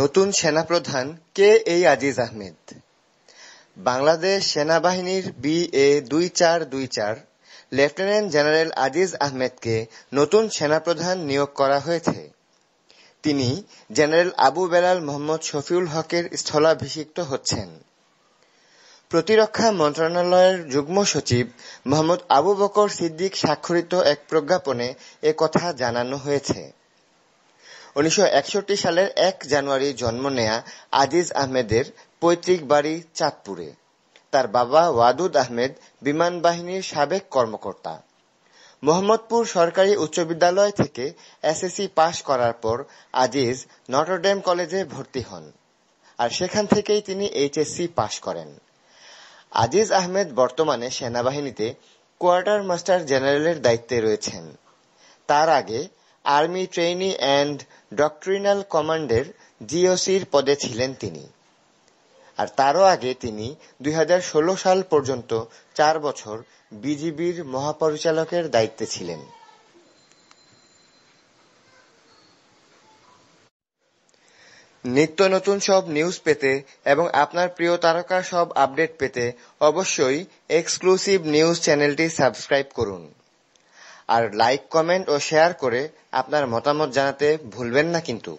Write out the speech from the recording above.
নতুন সেনাপ্রধান কে এই আজিজ আহমেদ বাংলাদেশ সেনাবাহিনীর বি এ দুই চার দুই চার লেফটেন্যান্ট জেনারেল আজিজ আহমেদকে নতুন সেনাপ্রধান নিয়োগ করা হয়েছে তিনি জেনারেল আবু বেলাল মোহাম্মদ শফিউল হকের স্থলাভিষিক্ত হচ্ছেন প্রতিরক্ষা মন্ত্রণালয়ের যুগ্ম সচিব মোহাম্মদ আবু বকর সিদ্দিক স্বাক্ষরিত এক প্রজ্ঞাপনে কথা জানানো হয়েছে ১৯৬১ সালের ১ জানুয়ারি জন্ম নেয়া আজিজ আহমেদের পৈতৃক বাড়ি চাঁদপুরে তার বাবা ওয়াদুদ আহমেদ বিমান বাহিনীর সাবেক কর্মকর্তা মোহাম্মদপুর সরকারি উচ্চ বিদ্যালয় থেকে এসএসসি পাশ করার পর আজিজ নটরডেম কলেজে ভর্তি হন আর সেখান থেকেই তিনি এইচএসসি পাশ করেন আজিজ আহমেদ বর্তমানে সেনাবাহিনীতে কোয়ার্টার মাস্টার জেনারেলের দায়িত্বে রয়েছেন তার আগে আর্মি ট্রেনি অ্যান্ড ডক্ট্রিনাল কমান্ডের জিওসির পদে ছিলেন তিনি আর তারও আগে তিনি দুই সাল পর্যন্ত চার বছর বিজিবির মহাপরিচালকের দায়িত্বে ছিলেন নিত্য নতুন সব নিউজ পেতে এবং আপনার প্রিয় তারকার সব আপডেট পেতে অবশ্যই এক্সক্লুসিভ নিউজ চ্যানেলটি সাবস্ক্রাইব করুন আর লাইক কমেন্ট ও শেয়ার করে আপনার মতামত জানাতে ভুলবেন না কিন্তু